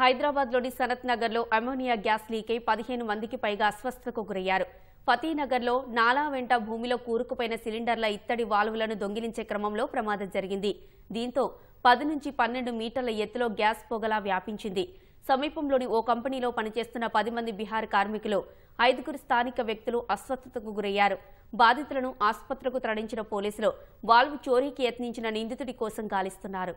హైదరాబాద్లోని సనత్ నగర్లో ammonia gas లీకై పదిహేను మందికి పైగా అస్వస్థకు గురయ్యారు ఫతీనగర్లో నాలా వెంట భూమిలో కూరుకుపోయిన సిలిండర్ల ఇత్తడి వాల్వులను దొంగిలించే క్రమంలో ప్రమాదం జరిగింది దీంతో పది నుంచి పన్నెండు మీటర్ల ఎత్తులో గ్యాస్ పొగలా వ్యాపించింది సమీపంలోని ఓ కంపెనీలో పనిచేస్తున్న పది మంది బీహార్ కార్మికులు ఐదుగురు స్థానిక వ్యక్తులు అస్వస్థతకు గురయ్యారు బాధితులను ఆసుపత్రికు తరలించిన పోలీసులు వాల్వ్ చోరీకి యత్నించిన నిందితుడి కోసం గాలిస్తున్నారు